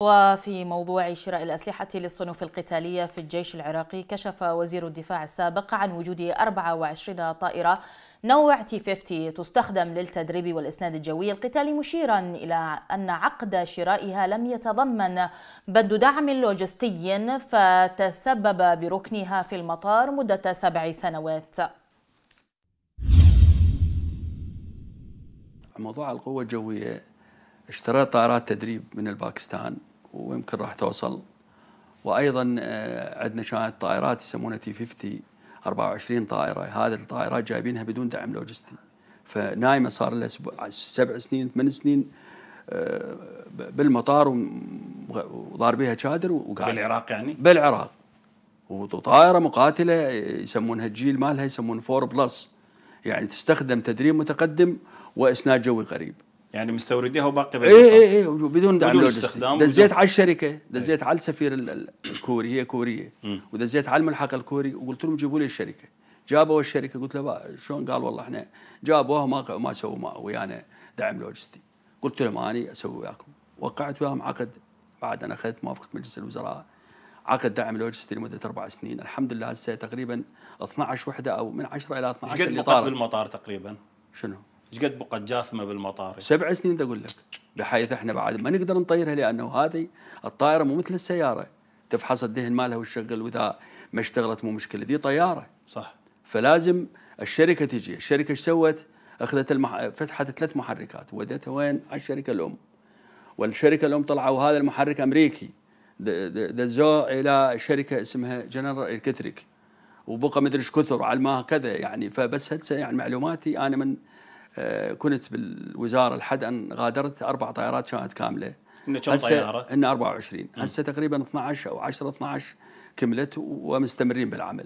وفي موضوع شراء الأسلحة للصنوف القتالية في الجيش العراقي كشف وزير الدفاع السابق عن وجود 24 طائرة نوع تي 50 تستخدم للتدريب والإسناد الجوي القتالي مشيرا إلى أن عقد شرائها لم يتضمن بند دعم لوجستي فتسبب بركنها في المطار مدة سبع سنوات موضوع القوة الجوية اشتريت طائرات تدريب من الباكستان ويمكن راح توصل وايضا آه، عندنا كانت طائرات يسمونها تي 50 24 طائره هذه الطائرات جايبينها بدون دعم لوجستي فنايمه صار لها سبع سنين ثمان سنين آه، بالمطار وضاربيها شادر وقاعد بالعراق يعني؟ بالعراق وطائره مقاتله يسمونها الجيل مالها يسمون فور بلس يعني تستخدم تدريب متقدم واسناد جوي قريب يعني مستورديها وباقي اي اي اي بدون دعم بدون استخدام دزيت على الشركه إيه. دزيت على السفير الكوري هي كوريه ودزيت على الملحق الكوري وقلت لهم جيبوا لي الشركه جابوا الشركه قلت له شلون قال والله احنا جابوها ما ما سووا ويانا دعم لوجستي قلت لهم اني اسوي وياكم وقعت وياهم عقد بعد انا اخذت موافقه مجلس الوزراء عقد دعم لوجستي لمده اربع سنين الحمد لله هسه تقريبا 12 وحده او من 10 الى 12 اللي طارت بالمطار تقريبا شنو؟ ايش قد بقت جاثمه بالمطار؟ سبع سنين اقول لك بحيث احنا بعد ما نقدر نطيرها لانه هذه الطائره مو مثل السياره تفحص الدهن مالها وتشغل واذا ما اشتغلت مو مشكله دي طياره صح فلازم الشركه تجي الشركه ايش سوت؟ اخذت المح... فتحت ثلاث محركات ودتها وين؟ على الشركه الام والشركه الام طلعوا هذا المحرك امريكي دزوه الى شركه اسمها جنرال الكتريك وبقى مدري ايش كثر على كذا يعني فبس هسه يعني معلوماتي انا من آه، كنت بالوزاره لحد ان غادرت اربع طائرات كانت كامله انه كم طياره؟ انه 24 هسه تقريبا 12 او 10 12 كملت ومستمرين بالعمل